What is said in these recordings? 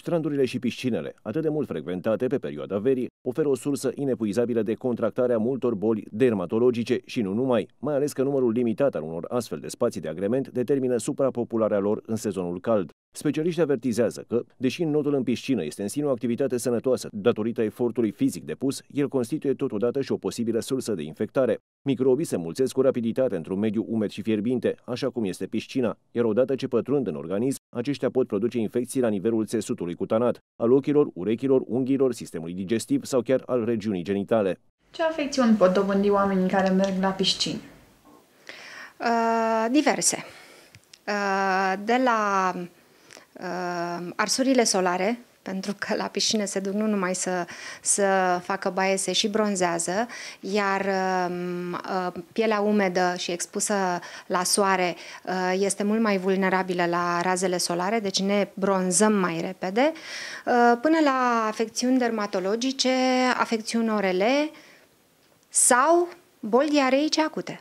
Strandurile și piscinele, atât de mult frecventate pe perioada verii, oferă o sursă inepuizabilă de contractare a multor boli dermatologice și nu numai, mai ales că numărul limitat al unor astfel de spații de agrement determină suprapopularea lor în sezonul cald. Specialiștii avertizează că, deși notul în piscină este în sine o activitate sănătoasă datorită efortului fizic depus, el constituie totodată și o posibilă sursă de infectare. Microbii se mulțesc cu rapiditate într-un mediu umed și fierbinte, așa cum este piscina, iar odată ce pătrund în organism, aceștia pot produce infecții la nivelul țesutului cutanat, al ochilor, urechilor, unghiilor, sistemului digestiv sau chiar al regiunii genitale. Ce afecțiuni pot dobândi oamenii care merg la piscini? Uh, diverse. Uh, de la uh, arsurile solare, pentru că la piscină se duc nu numai să, să facă baie, se și bronzează, iar um, uh, pielea umedă și expusă la soare uh, este mult mai vulnerabilă la razele solare, deci ne bronzăm mai repede, uh, până la afecțiuni dermatologice, afecțiuni orele sau boli diareice acute.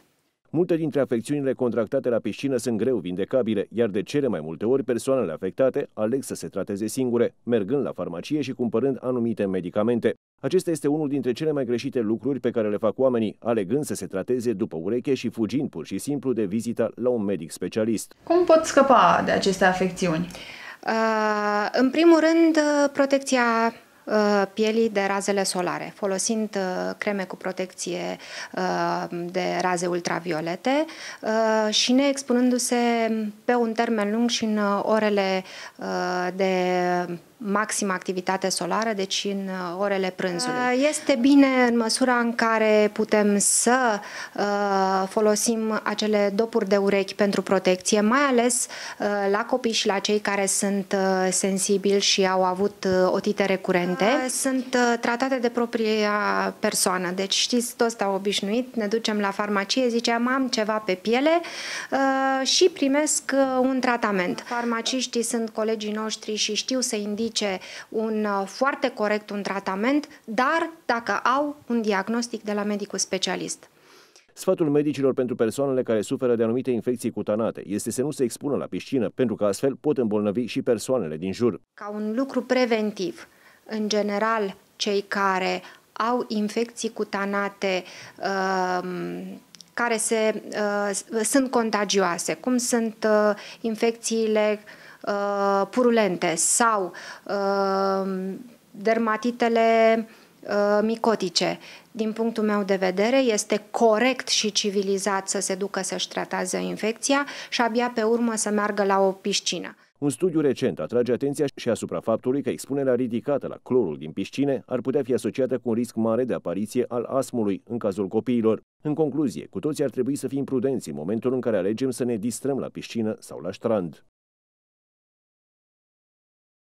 Multe dintre afecțiunile contractate la piscină sunt greu vindecabile, iar de cele mai multe ori persoanele afectate aleg să se trateze singure, mergând la farmacie și cumpărând anumite medicamente. Acesta este unul dintre cele mai greșite lucruri pe care le fac oamenii, alegând să se trateze după ureche și fugind pur și simplu de vizita la un medic specialist. Cum pot scăpa de aceste afecțiuni? Uh, în primul rând, uh, protecția Uh, pielii de razele solare, folosind uh, creme cu protecție uh, de raze ultraviolete și ne expunându-se pe un termen lung și în orele de maximă activitate solară, deci în uh, orele prânzului. Uh, este bine în măsura în care putem să uh, folosim acele dopuri de urechi pentru protecție, mai ales la copii și la cei care sunt sensibili și au avut otite recurente. Sunt tratate de propria persoană, deci știți, toți au obișnuit, ne ducem la farmacie, ziceam am ceva pe piele și primesc un tratament. Farmaciștii sunt colegii noștri și știu să indice indice un uh, foarte corect un tratament, dar dacă au un diagnostic de la medicul specialist. Sfatul medicilor pentru persoanele care suferă de anumite infecții cutanate este să nu se expună la piscină, pentru că astfel pot îmbolnăvi și persoanele din jur. Ca un lucru preventiv, în general, cei care au infecții cutanate uh, care se, uh, sunt contagioase, cum sunt infecțiile Uh, purulente sau uh, dermatitele uh, micotice, din punctul meu de vedere, este corect și civilizat să se ducă să-și trateze infecția și abia pe urmă să meargă la o piscină. Un studiu recent atrage atenția și asupra faptului că expunerea ridicată la clorul din piscine ar putea fi asociată cu un risc mare de apariție al asmului în cazul copiilor. În concluzie, cu toții ar trebui să fim prudenți în momentul în care alegem să ne distrăm la piscină sau la strand.